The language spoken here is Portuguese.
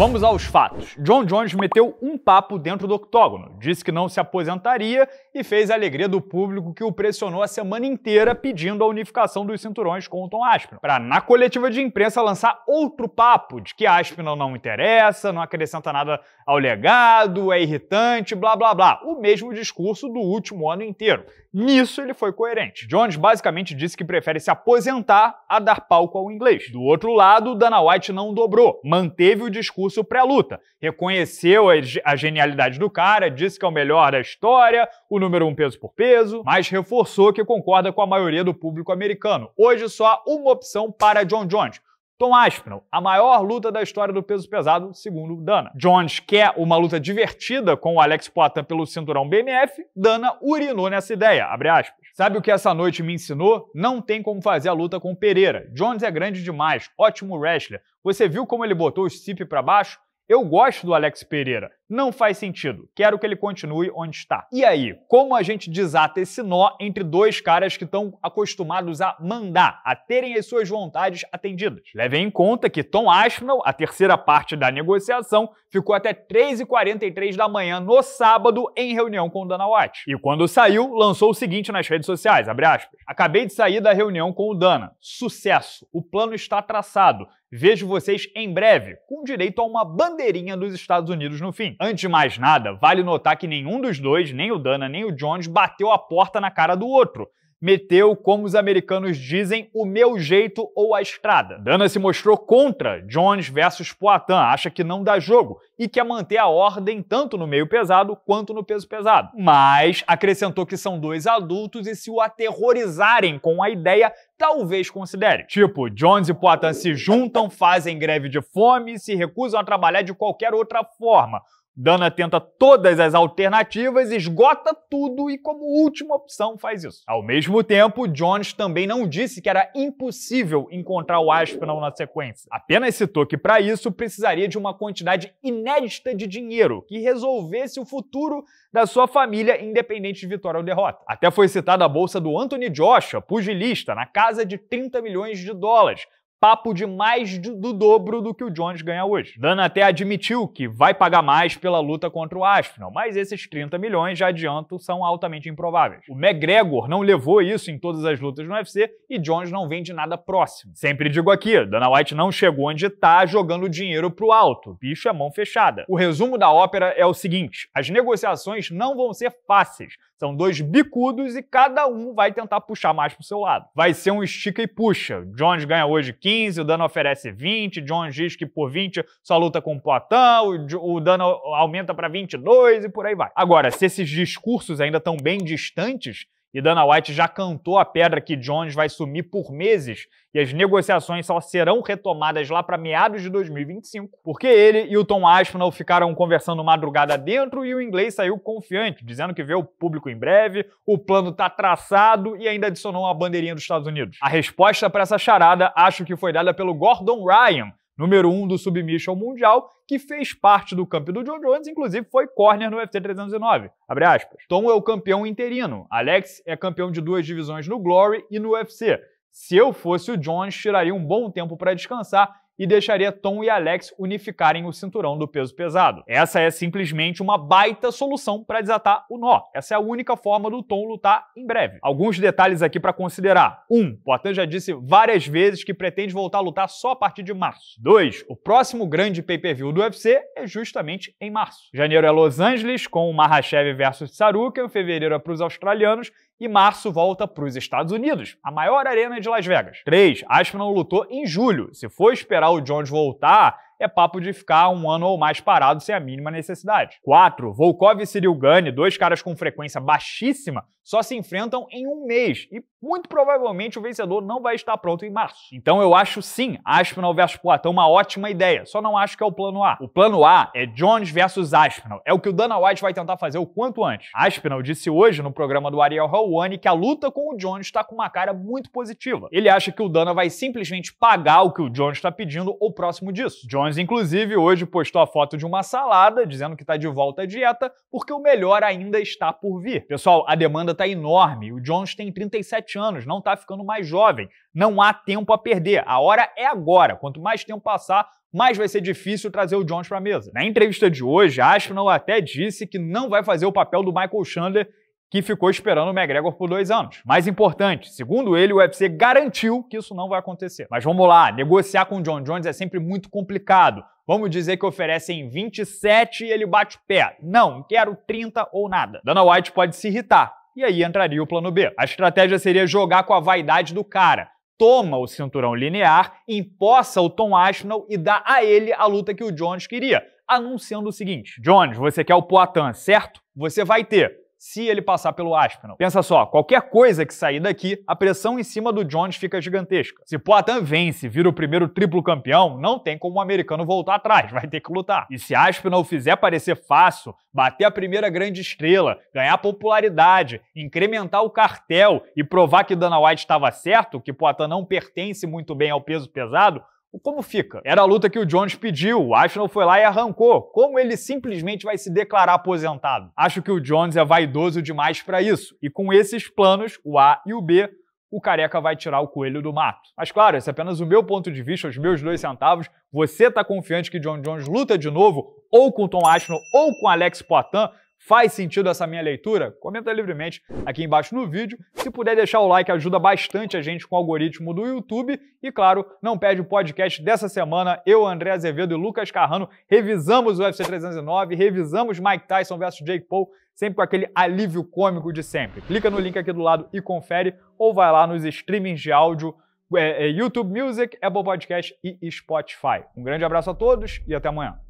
Vamos aos fatos. John Jones meteu um papo dentro do octógono, disse que não se aposentaria e fez a alegria do público que o pressionou a semana inteira pedindo a unificação dos cinturões com o Tom Aspinall, para na coletiva de imprensa lançar outro papo de que Aspinall não interessa, não acrescenta nada ao legado, é irritante, blá blá blá. O mesmo discurso do último ano inteiro, Nisso ele foi coerente. Jones basicamente disse que prefere se aposentar a dar palco ao inglês. Do outro lado, Dana White não dobrou, manteve o discurso pré-luta, reconheceu a genialidade do cara, disse que é o melhor da história, o número um peso por peso, mas reforçou que concorda com a maioria do público americano. Hoje só há uma opção para John Jones Tom Aspinall, a maior luta da história do peso pesado, segundo Dana. Jones quer uma luta divertida com o Alex Poitin pelo cinturão BMF, Dana urinou nessa ideia, Sabe o que essa noite me ensinou? Não tem como fazer a luta com Pereira. Jones é grande demais, ótimo wrestler. Você viu como ele botou o Stipe para baixo? Eu gosto do Alex Pereira. Não faz sentido. Quero que ele continue onde está. E aí, como a gente desata esse nó entre dois caras que estão acostumados a mandar, a terem as suas vontades atendidas? Levem em conta que Tom Aspinall, a terceira parte da negociação, ficou até 3h43 da manhã no sábado em reunião com o Dana White. E quando saiu, lançou o seguinte nas redes sociais, aspas, Acabei de sair da reunião com o Dana. Sucesso. O plano está traçado. Vejo vocês em breve, com direito a uma bandeira bandeirinha dos Estados Unidos no fim. Antes de mais nada, vale notar que nenhum dos dois, nem o Dana nem o Jones, bateu a porta na cara do outro meteu, como os americanos dizem, o meu jeito ou a estrada. Dana se mostrou contra Jones versus Poitin, acha que não dá jogo e quer manter a ordem tanto no meio pesado quanto no peso pesado. Mas acrescentou que são dois adultos e se o aterrorizarem com a ideia, talvez considere. Tipo, Jones e Poitin se juntam, fazem greve de fome e se recusam a trabalhar de qualquer outra forma. Dana tenta todas as alternativas, esgota tudo e, como última opção, faz isso. Ao mesmo tempo, Jones também não disse que era impossível encontrar o Aspinall na sequência. Apenas citou que, para isso, precisaria de uma quantidade inédita de dinheiro que resolvesse o futuro da sua família, independente de vitória ou derrota. Até foi citada a bolsa do Anthony Joshua, pugilista, na casa de 30 milhões de dólares papo de mais do dobro do que o Jones ganha hoje. Dana até admitiu que vai pagar mais pela luta contra o Aspinall, mas esses 30 milhões, já adianto, são altamente improváveis. O McGregor não levou isso em todas as lutas no UFC e Jones não vem de nada próximo. Sempre digo aqui, Dana White não chegou onde está jogando dinheiro pro alto, bicho é mão fechada. O resumo da ópera é o seguinte, as negociações não vão ser fáceis, são dois bicudos e cada um vai tentar puxar mais pro seu lado. Vai ser um estica e puxa. Jones ganha hoje 15, o Dana oferece 20, Jones diz que por 20 só luta com o Poitin, o Dana aumenta para 22 e por aí vai. Agora, se esses discursos ainda estão bem distantes, e Dana White já cantou a pedra que Jones vai sumir por meses e as negociações só serão retomadas lá para meados de 2025, porque ele e o Tom Aspinall ficaram conversando madrugada dentro e o inglês saiu confiante, dizendo que vê o público em breve, o plano tá traçado e ainda adicionou a bandeirinha dos Estados Unidos. A resposta para essa charada acho que foi dada pelo Gordon Ryan, número um do Submission Mundial, que fez parte do campo do John Jones, inclusive foi corner no UFC 309. Abre aspas. Tom é o campeão interino, Alex é campeão de duas divisões no Glory e no UFC. Se eu fosse o Jones, tiraria um bom tempo para descansar e deixaria Tom e Alex unificarem o cinturão do peso pesado. Essa é simplesmente uma baita solução para desatar o nó. Essa é a única forma do Tom lutar em breve. Alguns detalhes aqui para considerar. 1. Um, Poitin já disse várias vezes que pretende voltar a lutar só a partir de março. 2. O próximo grande pay-per-view do UFC é justamente em março. Janeiro é Los Angeles, com o Mahashev versus em fevereiro é para os australianos e março volta para os Estados Unidos, a maior arena de Las Vegas. 3. Aspinall lutou em julho. Se for esperar o Jones voltar, é papo de ficar um ano ou mais parado sem a mínima necessidade. 4. Volkov e Cyril Gane, dois caras com frequência baixíssima, só se enfrentam em um mês e muito provavelmente o vencedor não vai estar pronto em março. Então eu acho sim Aspinall versus Poatan uma ótima ideia, só não acho que é o plano A. O plano A é Jones versus Aspinall, é o que o Dana White vai tentar fazer o quanto antes. Aspinall disse hoje no programa do Ariel Helwani que a luta com o Jones está com uma cara muito positiva. Ele acha que o Dana vai simplesmente pagar o que o Jones está pedindo ou próximo disso. Jones Jones, inclusive, hoje postou a foto de uma salada dizendo que está de volta à dieta porque o melhor ainda está por vir. Pessoal, a demanda está enorme. O Jones tem 37 anos, não está ficando mais jovem. Não há tempo a perder. A hora é agora. Quanto mais tempo passar, mais vai ser difícil trazer o Jones para a mesa. Na entrevista de hoje, Aspinall até disse que não vai fazer o papel do Michael Chandler que ficou esperando o McGregor por dois anos. Mais importante, segundo ele, o UFC garantiu que isso não vai acontecer. Mas vamos lá, negociar com o John Jones é sempre muito complicado. Vamos dizer que oferecem 27 e ele bate o pé. Não, quero 30 ou nada. Dana White pode se irritar. E aí entraria o plano B. A estratégia seria jogar com a vaidade do cara toma o cinturão linear, empossa o Tom Aspinall e dá a ele a luta que o Jones queria, anunciando o seguinte: Jones, você quer o Poitin, certo? Você vai ter se ele passar pelo Aspinall. Pensa só, qualquer coisa que sair daqui, a pressão em cima do Jones fica gigantesca. Se Poitin vence, vira o primeiro triplo campeão, não tem como o um americano voltar atrás, vai ter que lutar. E se Aspinall fizer parecer fácil, bater a primeira grande estrela, ganhar popularidade, incrementar o cartel e provar que Dana White estava certo, que Poitin não pertence muito bem ao peso pesado, como fica? Era a luta que o Jones pediu, o Arsenal foi lá e arrancou. Como ele simplesmente vai se declarar aposentado? Acho que o Jones é vaidoso demais para isso. E com esses planos, o A e o B, o careca vai tirar o coelho do mato. Mas claro, esse é apenas o meu ponto de vista, os meus dois centavos. Você tá confiante que John Jones luta de novo, ou com Tom Aspinall, ou com Alex Poitin? Faz sentido essa minha leitura? Comenta livremente aqui embaixo no vídeo. Se puder deixar o like, ajuda bastante a gente com o algoritmo do YouTube. E claro, não perde o podcast dessa semana. Eu, André Azevedo e Lucas Carrano revisamos o UFC 309, revisamos Mike Tyson versus Jake Paul, sempre com aquele alívio cômico de sempre. Clica no link aqui do lado e confere, ou vai lá nos streamings de áudio. É, é YouTube Music, Apple Podcast e Spotify. Um grande abraço a todos e até amanhã.